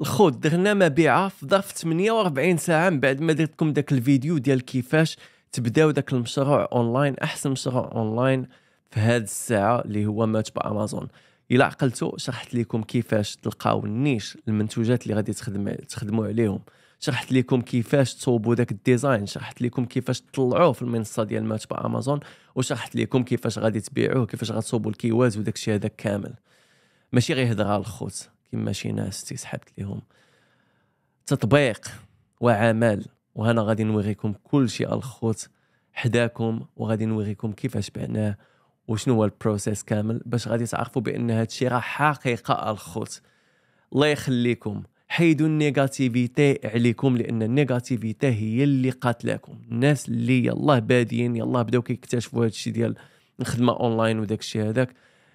الخوض درنا مبيعه في ظرف 48 ساعه من بعد ما درت لكم داك الفيديو ديال كيفاش تبداو داك المشروع اونلاين احسن مشروع اونلاين في هاد الساعه اللي هو مات بامازون الى الا عقلتو شرحت لكم كيفاش تلقاو النيش المنتوجات اللي غادي تخدم تخدموا عليهم شرحت لكم كيفاش تصوبوا داك الديزاين شرحت لكم كيفاش تطلعوه في المنصه ديال مات بامازون وشرحت لكم كيفاش غادي تبيعوه كيفاش غتصوبوا الكيواز وداك الشيء هذا كامل ماشي غير هضره الخوت كما شي ناس تيسحبت لهم تطبيق وعمل وهنا غادي نوريكم كل شيء الخوت حداكم وغادي نوريكم كيفاش بعناه وشنو هو البروسيس كامل باش غادي تعرفوا بان هذا الشيء راه حقيقه الخوت الله يخليكم حيدوا النيجاتيفيتي عليكم لان النيجاتيفيتي هي اللي قاتلاكم الناس اللي يلاه بادين يلاه بداو كيكتشفوا هذا الشيء ديال الخدمه اونلاين وداك الشيء هذاك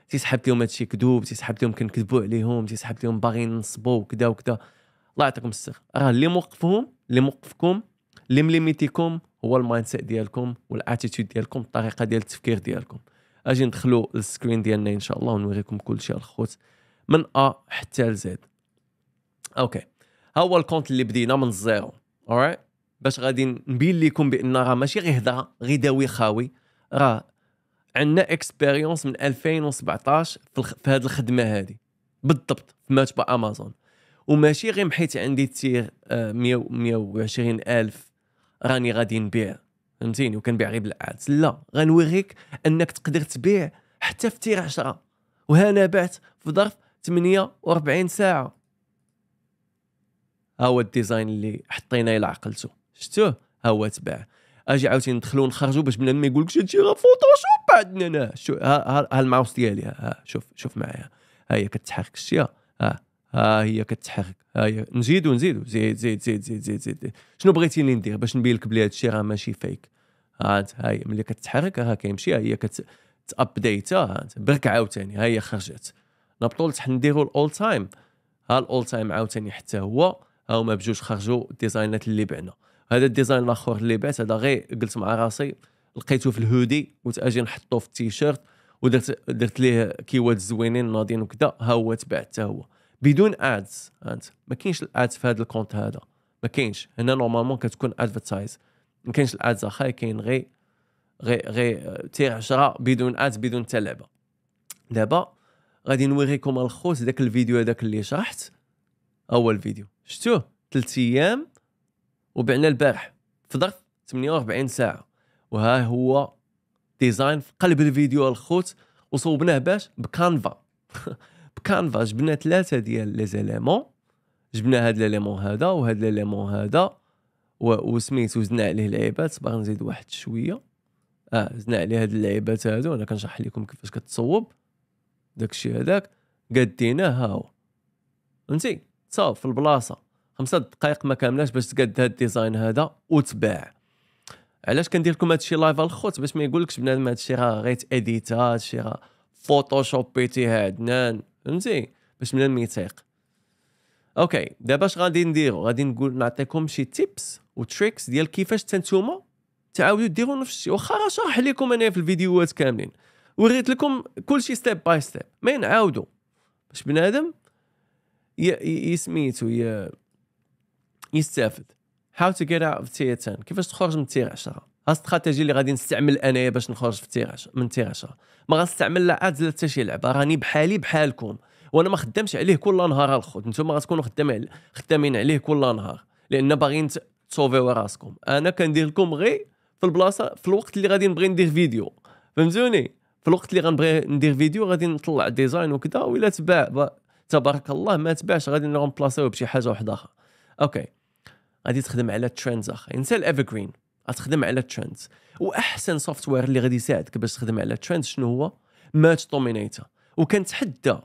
تيسحب لهم هادشي كذوب تيسحب لهم كنكذبوا عليهم تيسحب لهم باغيين نصبوا وكذا وكذا الله يعطيكم الصحه راه اللي موقفهم اللي موقفكم اللي مليميتيكم هو المايند سيت ديالكم والاتيتود ديالكم الطريقه ديال التفكير ديالكم اجي ندخلوا للسكرين ديالنا ان شاء الله ونوريكم كل شيء الخوت من ا حتى لزد اوكي ها هو الكونت اللي بدينا من الزيرو اورايت باش غادي نبين لكم بان راه ماشي غير هضره غير داوي خاوي راه عندنا اكسبيريونس من 2017 في, الخ... في هذه الخدمه هذه بالضبط في ماتش بامازون وماشي غير حيت عندي تير 120 آه، الف راني غادي نبيع فهمتيني وكنبيع غير بالعادس لا غنوريك انك تقدر تبيع حتى في تير 10 وهنا بعت في ظرف 48 ساعه ها هو الديزاين اللي حطيناه الى عقلته شفتوه ها هو تباع اجي عاوتاني ندخلو ونخرجو باش بنادم ما يقولكش هادشي غير فوتوشوب عندنا انا شو ها, ها, ها الماوس ديالي ها, ها شوف شوف معايا ها هي كتحرك الشيا ها ها هي كتحرك ها هي نزيدو نزيدو زيد زيد زيد زيد زيد زيد شنو بغيتيني ندير باش نبين لك بلي هادشي راه ماشي فيك ها ها هي ملي كتحرك راه كيمشي ها هي كتابديت ها برك عاوتاني ها هي خرجت نبطل تحت نديرو الاول تايم ها الاول تايم عاوتاني حتى هو ها هما بجوج خرجوا الديزاينات اللي بعنا هذا الديزاين الاخر اللي بعت هذا غير قلت مع راسي لقيته في الهودي وتاجي نحطه في التيشيرت ودرت درت ليه كيوات زوينين ناضين وكذا ها هو تباع حتى هو بدون ادز انت ما كاينش الادز في هذا الكونت هذا ما كاينش هنا نورمالمون كتكون ادفرتايز ما كاينش الادز اخا كاين غير غير غير تير 10 بدون ادز بدون تلعبه لعبه دابا غادي نوريكم الخوت داك الفيديو هذاك اللي شرحت اول فيديو شفتوه ثلاث ايام وبعنا البارح في ظرف 48 ساعه وها هو ديزاين في قلب الفيديو الخوت وصوبناه باش بكانفا بكانفا جبنا ثلاثه ديال لي زيليمون جبنا هاد ليليمون هذا وهاد ليليمون هذا وسميت زدنا عليه لعيبات باغي نزيد واحد شويه اه زدنا عليه هاد اللعيبات هادو انا كنشرح لكم كيفاش كتصوب داكشي هذاك قديناه ها هو فهمتي تصاوب في البلاصه خمسة دقائق ما كاملاش باش تقاد هاد الديزاين هذا وتباع علاش كندير لكم هادشي لايف على الخوت باش ما يقولكش بنادم هادشي راه غير تاديتا هادشي راه هاد عدنان فهمتي باش بنادم يتيق اوكي دابا اش غادي نديرو غادي نقول نعطيكم شي تيبس وتريكس ديال كيفاش حتى نتوما تعاودوا ديروا نفس الشيء واخا راه شرح لكم انا في الفيديوهات كاملين وريت لكم كلشي ستيب باي ستيب ما نعاودوا باش بنادم يسميتو ي... يستافد هاو تو جيت اوت اوف tier 10 كيفاش تخرج من تير 10 ها الاستراتيجي اللي غادي نستعمل انايا باش نخرج في تير 10 من تير 10 ما غنستعمل لا ادز لا حتى شي لعبه راني بحالي بحالكم وانا ما خدامش عليه كل نهار الخوت نتوما غتكونوا خدامين خدامين عليه كل نهار لان باغيين تسوفيو راسكم انا كندير لكم غير في البلاصه في الوقت اللي غادي نبغي ندير فيديو فهمتوني في الوقت اللي غنبغي ندير فيديو غادي نطلع ديزاين وكذا ولا تباع تبارك الله ما تباعش غادي نروح بشي حاجه واحده اخرى اوكي غادي تخدم على ترندز اخر انسى يعني الايفرغرين غتخدم على ترندز واحسن سوفتوير اللي غادي يساعدك باش تخدم على ترندز شنو هو ماتش دومينيتر وكنتحدى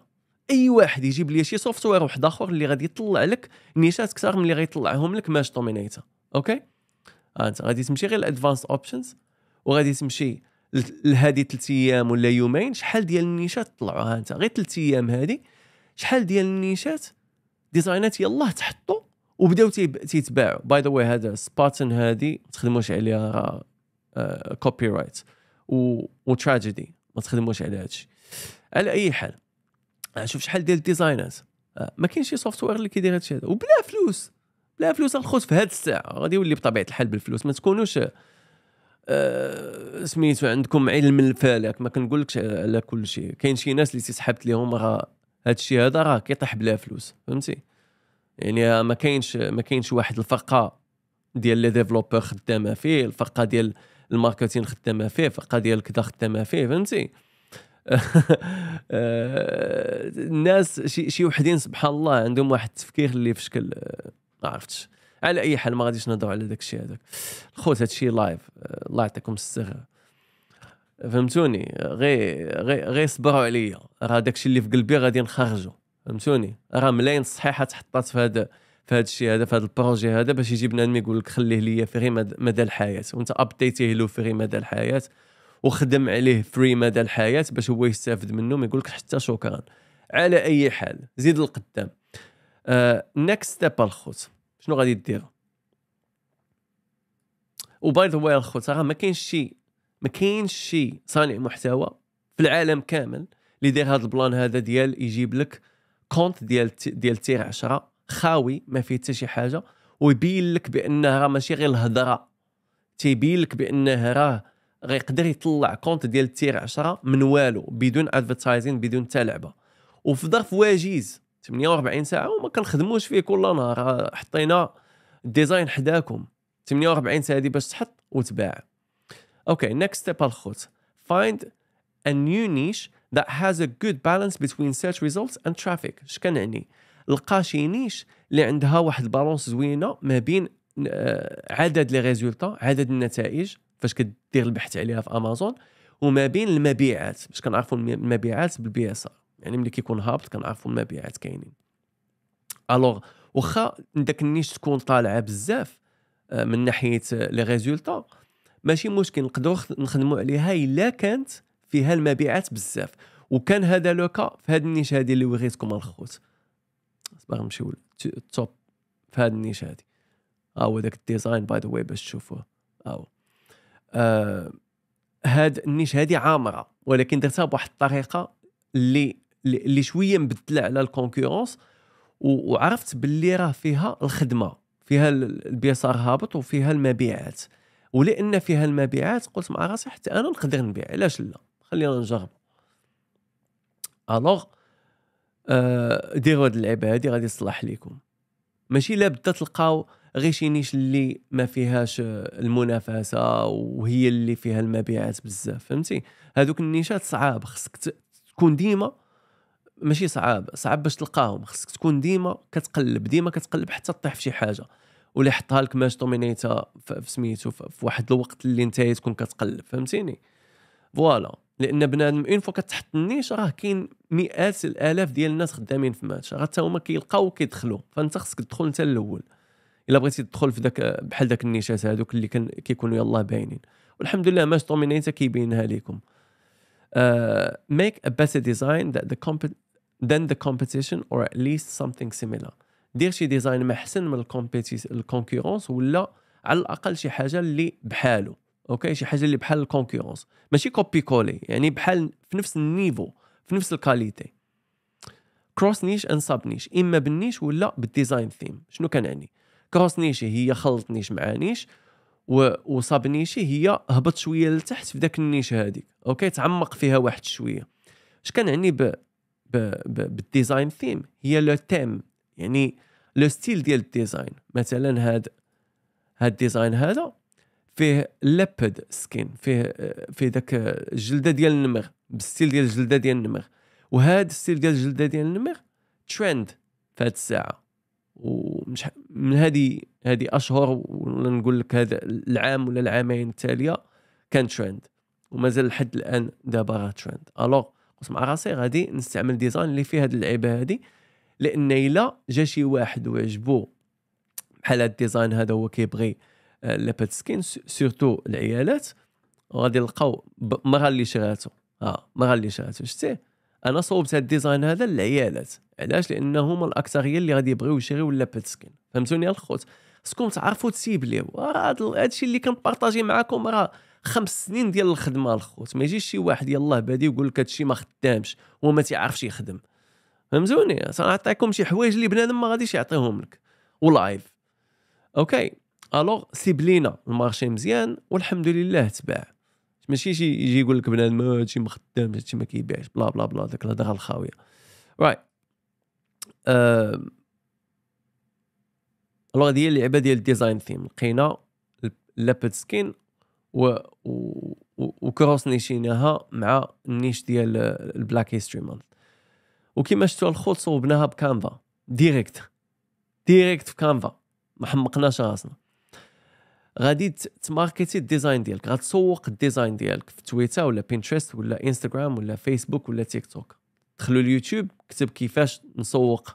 اي واحد يجيب لي شي سوفتوير واحد اخر اللي غادي يطلع لك نيشات اكثر من اللي غيطلعهم لك ماتش دومينيتر اوكي آه، انت غادي تمشي غير الادفانس اوبشنز وغادي تمشي لهذه ثلاث ايام ولا يومين شحال ديال النيشات طلعوها انت غير ثلاث ايام هذه شحال ديال النيشات ديزاينات يلاه تحطوا وبداو تيتباعوا باي ذا واي هذا سباتن هذه ما تخدموش عليها كوبي رايت وتراجيدي ما تخدموش على هادشي على اي حال آه، شوف شحال ديال آه ما كاينش شي سوفتوير اللي كيدير هادشي هذا وبلا فلوس بلا فلوس الخوت في هاد الساعه غادي يولي بطبيعه الحال بالفلوس ما تكونوش أه سميتو عندكم علم الفلك ما كنقولكش على كل شيء كاين شي ناس اللي تيسحبت ليهم راه هادشي هذا راه كيطيح بلا فلوس فهمتي يعني ما كاينش ما كاينش واحد الفرقه ديال لي ديفلوبور خدامه فيه الفرقه ديال الماركتين خدامه فيه الفرقه ديال كذا خدامه فيه فهمتي آه، الناس شي شي وحدين سبحان الله عندهم واحد التفكير اللي في شكل آه، ما عرفتش على اي حال ما غاديش نهضروا على داك الشيء هذاك الخوت الشيء لايف آه، الله يعطيكم السر فهمتوني غير غير غي صبروا عليا راه داك الشيء اللي في قلبي غادي نخرجو فهمتوني راه ملاين صحيحه تحطات في هذا في هذا الشيء هذا في هذا البروجي هذا باش يجي بنادم يقول لك خليه ليا فري مدى الحياه وانت ابديتيه له فري مدى الحياه وخدم عليه فري مدى الحياه باش هو يستافد منه ما يقول لك حتى شكرا على اي حال زيد القدام نيكست آه، ستيب الخوت شنو غادي دير وباي ذا واي الخوت راه ما كاينش شي ما كاينش شي صانع محتوى في العالم كامل اللي داير هذا البلان هذا ديال يجيب لك الكونت ديال ديال تير 10 خاوي ما فيه حتى شي حاجه ويبين لك بانها ماشي غير الهضره تيبين لك بانه راه غيقدر يطلع كونت ديال تير 10 من والو بدون ادفرتايزين بدون حتى لعبه وفي ظرف وجيز 48 ساعه وما كنخدموش فيه كل نهار حطينا الديزاين حداكم 48 ساعه دي باش تحط وتباع اوكي نيكست ستيب الخوت فايند ا نيو نيش that has a good balance between search results and traffic اش كنعني لقى شي نيش اللي عندها واحد البالونس زوينه ما بين آه، عدد لي ريزولطا عدد النتائج فاش كدير البحث عليها في امازون وما بين المبيعات باش كنعرفوا المبيعات بالبي اس ار يعني ملي كيكون هابط كنعرفوا المبيعات كاينين الوغ واخا داك النيش تكون طالعه بزاف آه، من ناحيه لي ريزولطا ماشي مشكل نقدروا نخدموا عليها الا كانت فيها المبيعات بزاف وكان هذا لو كا في هذا النيش هذه اللي وريتكم الخوت باغي نمشيو التوب في هذا النيش هذه ها هو داك الديزاين باي ذا واي باش تشوفوه ها هو آه هاد النيش هذه عامره ولكن درتها بواحد الطريقه اللي اللي شويه مبدله على الكونكورونس وعرفت باللي راه فيها الخدمه فيها البيسار هابط وفيها المبيعات ولان فيها المبيعات قلت مع راسي حتى انا نقدر نبيع علاش لا خلينا نجربو الوغ آه، ديروا هاد اللعبه هادي غادي تصلح لكم ماشي لا بدا تلقاو غير شي نيش اللي ما فيهاش المنافسه وهي اللي فيها المبيعات بزاف فهمتي هادوك النيشات صعاب خصك تكون ديما ماشي صعاب صعاب باش تلقاهم خصك تكون ديما كتقلب ديما كتقلب حتى تطيح في شي حاجه ولا حطها لك ماش دومينيتا في سميتو في واحد الوقت اللي انت تكون كتقلب فهمتيني فوالا لان بنادم اون فوا كتحط النيش راه كاين مئات الالاف ديال الناس خدامين في ماتش راه حتى هما كيلقاو كيدخلوا فانت خصك تدخل انت الاول الا بغيتي تدخل في ذاك بحال ذاك النيشات هذوك اللي كان كيكونوا يلاه باينين والحمد لله ماتش دومينيتا كيبينها لكم ميك ا better ديزاين ذا the comp- than the competition or at least something similar دير شي ديزاين محسن من الكونكورونس ولا على الاقل شي حاجه اللي بحاله اوكي شي حاجه اللي بحال الكونكورونس ماشي كوبي كولي يعني بحال في نفس النيفو في نفس الكاليتي كروس نيش اند ساب نيش اما بالنيش ولا بالديزاين ثيم شنو كنعني كروس نيشي هي خلط نيش مع نيش و... وصاب نيشي هي هبط شويه لتحت في ذاك النيش هذيك اوكي تعمق فيها واحد شويه اش يعني ب... ب... ب... بالديزاين ثيم هي لو تيم يعني لو ستيل ديال الديزاين مثلا هاد هاد الديزاين هذا فيه ليبيد سكين فيه فيه ذاك الجلده ديال النمر بالستيل ديال الجلده ديال النمر وهاد الستيل ديال الجلده ديال النمر ترند في هاد الساعه ومش من هذه هذه اشهر ولا نقول لك هذا العام ولا العامين التاليه كان ترند ومازال لحد الان دابا راه ترند الوغ قلت مع راسي غادي نستعمل ديزاين اللي فيه هاد اللعيبه هادي لان الا جا شي واحد وعجبو بحال هاد الديزاين هذا هو كيبغي آه، لابات سكين سورتو العيالات غادي يلقاو المراه اللي شراتو اه المراه اللي شراتو شتيه انا صوبت هاد الديزاين هذا للعيالات علاش لانه هما الاكثريه اللي غادي يبغيو يشريو لابات سكين فهمتوني الخوت خصكم تعرفوا تسيبليو آه، هادشي اللي كنبارطاجي معاكم راه خمس سنين ديال الخدمه الخوت ما يجيش شي واحد يلاه بادي يقول لك هادشي ما خدامش وما تيعرفش يخدم فهمتوني سنعطيكم شي حوايج اللي بنادم ما غاديش يعطيهم لك ولايف اوكي الوغ سيبلينا المارشي مزيان والحمد لله تباع ماشي شي يجي يقول لك بنادم هادشي مخدام هادشي ما كيبيعش بلا بلا بلا ديك الهضره الخاويه رايت الوغ هذه هي اللعبه ديال الديزاين ثيم لقينا لابد سكين و, و... وكروس نيشيناها مع النيش ديال البلاك هيستوري مانث وكما شفتوا الخوت صوبناها بكانفا ديريكت ديريكت في كانفا ما حمقناش راسنا غادي تماركتي الديزاين ديالك غتسوق الديزاين ديالك في تويتر ولا بينترست ولا انستغرام ولا فيسبوك ولا تيك توك دخلوا اليوتيوب كتب كيفاش نسوق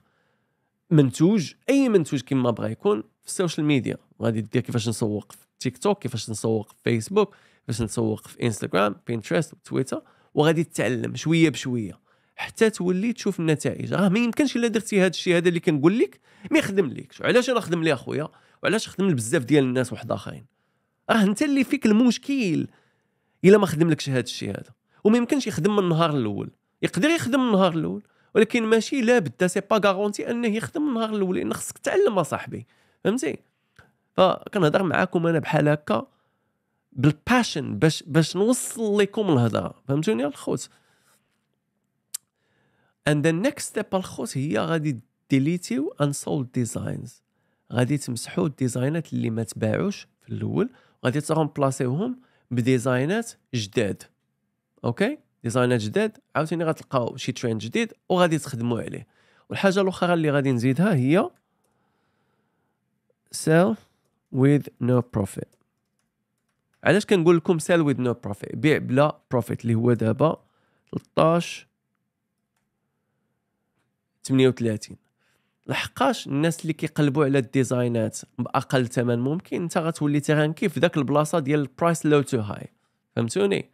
منتوج اي منتوج كما بغا يكون في السوشيال ميديا غادي دير كيفاش نسوق في تيك توك كيفاش نسوق في فيسبوك كيفاش نسوق في انستغرام بينترست وتويتر وغادي تتعلم شويه بشويه حتى تولي تشوف النتائج راه ما يمكنش الا درتي هذا الشيء هذا اللي كنقول لك ما يخدم ليك علاش انا خدم لي اخويا وعلاش خدم لبزاف ديال الناس واحد اخرين راه انت اللي فيك المشكل الا ما خدملكش هذا الشيء هذا وما يمكنش يخدم من النهار الاول يقدر يخدم من النهار الاول ولكن ماشي لا بدا سي با غارونتي انه يخدم من النهار الاول لان خصك تعلم اصاحبي فهمتي فكنهضر معاكم انا بحال هكا بالباشن باش باش نوصل لكم الهضره فهمتوني الخوت and the next step الخوت هي غادي ديليتيو سولد ديزاينز غادي تمسحوا الديزاينات اللي ما تباعوش في الاول غادي ترومبلاسيوهم بديزاينات جداد اوكي ديزاينات جداد عاوتاني غتلقاو شي ترند جديد وغادي تخدموا عليه والحاجه الاخرى اللي غادي نزيدها هي sell with no profit علاش كنقول لكم sell with no profit بيع بلا profit اللي هو دابا 13 38 لحقاش الناس اللي كيقلبوا على الديزاينات باقل ثمن ممكن انت غتولي تيغان كيف ذاك البلاصه ديال البرايس لو تو هاي فهمتوني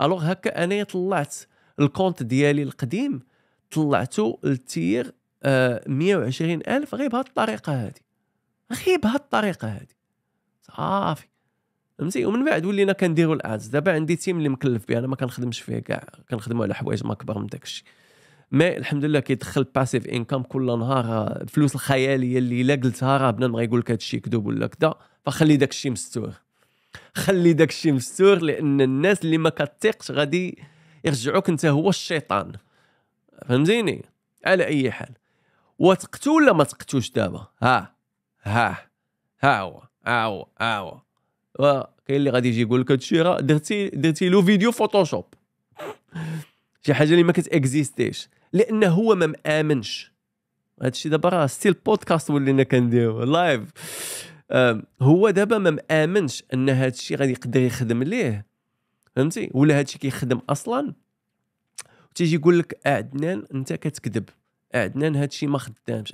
الوغ هكا انا طلعت الكونت ديالي القديم طلعته للتير آه، 120 الف غير بهاد الطريقه هادي غير بهاد الطريقه هادي صافي فهمتي ومن بعد ولينا كنديروا الادز دابا عندي تيم اللي مكلف بها انا ما كنخدمش فيه كاع كنخدموا على حوايج ما كبر من داكشي مي الحمد لله كيدخل باسيف انكم كل نهار الفلوس الخياليه اللي الا قلتها راه بنادم غايقول لك هادشي كذوب ولا كذا فخلي داك الشيء مستور خلي داك الشيء مستور لان الناس اللي ما كتيقش غادي يرجعوك انت هو الشيطان فهمتيني على اي حال وتقتو ولا ما تقتوش دابا ها ها ها هو ها هو ها هو كاين اللي غادي يجي يقول لك هادشي راه درتي درتي له فيديو فوتوشوب شي حاجه اللي ما كتاكزيستيش لانه هو ما مامنش هذا الشيء دابا راه ستيل بودكاست ولينا كنديرو لايف هو دابا ما مامنش ان هادشي غادي يقدر يخدم ليه فهمتي ولا هادشي كيخدم اصلا تيجي يقول لك عدنان انت كتكذب عدنان هادشي ما خدامش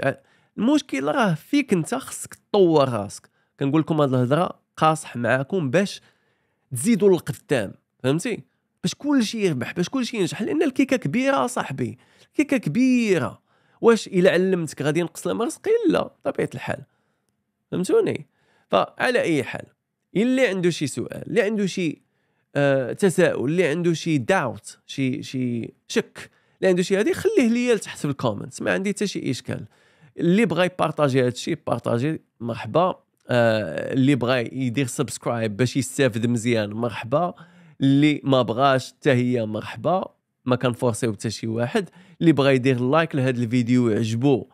المشكل راه فيك انت خصك تطور راسك كنقول لكم هذه الهضره قاصح معاكم باش تزيدوا للقدام فهمتي باش كل شيء يربح باش كل شيء ينجح لان الكيكه كبيره صاحبي الكيكه كبيره واش الا علمتك غادي ينقص رزقي لا طبيعه الحال فهمتوني فعلى اي حال اللي عنده شي سؤال اللي عنده شي آه تساؤل اللي عنده شي داوت شي شي شك اللي عنده شي هذه خليه ليا لتحت في الكومنت ما عندي حتى شي اشكال اللي بغى يبارطاجي الشيء بارطاجي مرحبا آه اللي بغى يدير سبسكرايب باش يستافد مزيان مرحبا اللي ما بغاش حتى هي مرحبا ما فورسي حتى شي واحد اللي بغى يدير لايك لهذا الفيديو ويعجبو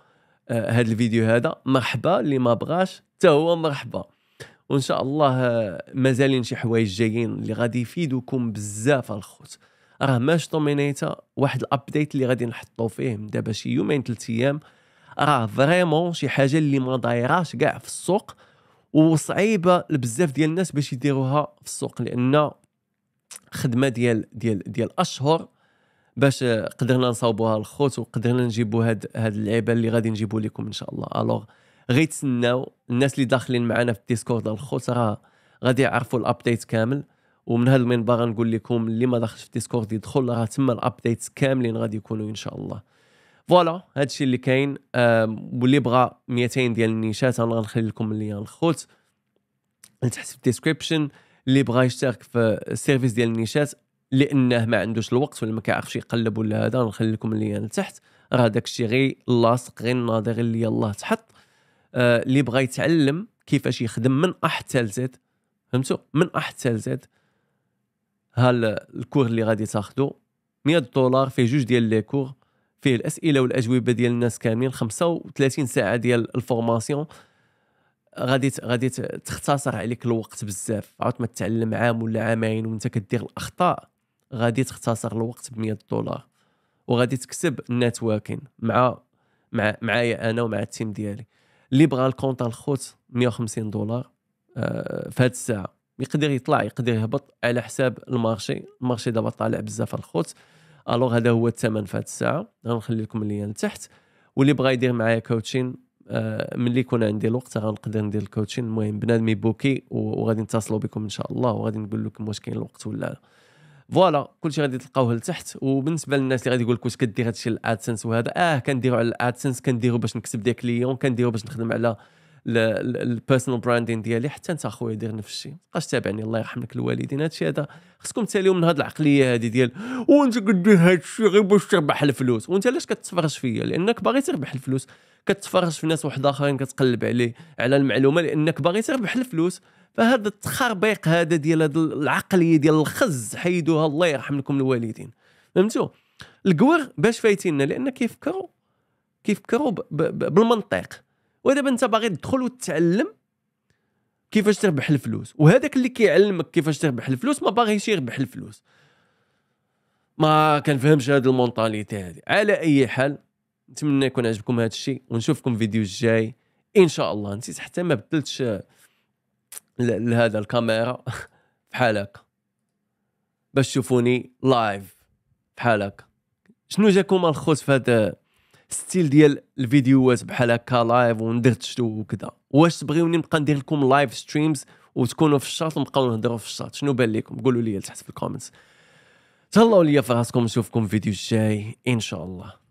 هذا آه، الفيديو هذا مرحبا اللي ما بغاش حتى هو مرحبا وان شاء الله آه، مازالين شي حوايج جايين اللي غادي يفيدوكم بزاف الخوت راه ماش طومينيتا واحد الابديت اللي غادي نحطو فيه دابا شي يومين ثلاث ايام راه فريمون شي حاجه اللي ما دايراش كاع في السوق وصعيبه لبزاف ديال الناس باش يديروها في السوق لان خدمه ديال ديال ديال اشهر باش قدرنا نصاوبوها الخوت وقدرنا نجيبوا هاد هاد اللعيبه اللي غادي نجيبوا لكم ان شاء الله الوغ غيتسناو الناس اللي داخلين معنا في الديسكورد الخوت راه غادي يعرفوا الابديت كامل ومن هذا المنبر نقول لكم اللي ما دخلش في الديسكورد يدخل راه تما الابديت كاملين غادي يكونوا ان شاء الله فوالا الشيء اللي كاين واللي بغى 200 ديال النيشات انا غنخلي لكم اللي الخوت تحت في الديسكريبشن اللي بغى يشترك في السيرفيس ديال النيشات لانه ما عندوش الوقت ولا ما كيعرفش يقلب ولا هذا نخلي لكم اللي لتحت راه داكشي غير لاصق غير ناظر غير اللي الله تحط آه اللي بغى يتعلم كيفاش يخدم من ا حتى لزد فهمتوا من ا حتى لزد ها الكور اللي غادي تاخذوا 100 دولار فيه جوج ديال لي كور فيه الاسئله والاجوبه ديال الناس كاملين 35 ساعه ديال الفورماسيون غادي غادي تختصر عليك الوقت بزاف عاود ما تتعلم عام ولا عامين وانت كدير الاخطاء غادي تختصر الوقت ب 100 دولار وغادي تكسب النتوركين مع مع معايا انا ومع التيم ديالي اللي بغى الكونتا الخوت 150 دولار آه، في هذه الساعه يقدر يطلع يقدر يهبط على حساب المارشي المارشي دابا طالع بزاف الخوت الوغ هذا هو الثمن في هذه الساعه غنخلي لكم اللي تحت واللي بغى يدير معايا كوتشين آه، ملي يكون عندي الوقت غنقدر ندير الكوتشين المهم بنادم يبوكي وغادي نتصلوا بكم ان شاء الله وغادي نقول لكم واش كاين الوقت ولا لا فوالا كلشي غادي تلقاوه لتحت وبالنسبه للناس اللي غادي يقول لك واش كدير هادشي الادسنس وهذا اه كنديرو على الادسنس كنديرو باش نكسب ديك كليون كنديرو باش نخدم على البيرسونال براندين ديالي حتى انت اخويا دير نفس الشيء بقاش تابعني الله يرحم لك الوالدين هادشي هذا خصكم تساليو من هاد العقليه هادي ديال وانت كدير هادشي غير باش تربح الفلوس وانت علاش كتفرج فيا لانك باغي تربح الفلوس كتفرج في ناس واحد اخرين كتقلب عليه على المعلومه لانك باغي تربح الفلوس فهذا التخربيق هذا ديال هذه العقليه ديال الخز حيدوها الله يرحم لكم الوالدين فهمتوا الكوار باش فايتيننا لان كيفكروا كيفكروا بالمنطق ودابا انت باغي تدخل وتتعلم كيفاش تربح الفلوس وهذاك اللي كيعلمك كيفاش تربح الفلوس ما باغيش يربح الفلوس ما كنفهمش هذه المونطاليتي هذه على اي حال نتمنى يكون عجبكم هذا الشيء ونشوفكم فيديو الجاي ان شاء الله نسيت حتى ما بدلتش لهذا الكاميرا بحال هكا باش تشوفوني لايف بحال هكا شنو جاكم الخوت في هذا ستيل ديال الفيديوهات بحال هكا لايف وندردشتو وكذا واش تبغيوني نبقى ندير لكم لايف ستريمز وتكونوا في الشات ونبقاو نهضروا في الشات شنو بان لكم قولوا لي تحت في الكومنتس تهلاو ليا في راسكم نشوفكم فيديو الجاي ان شاء الله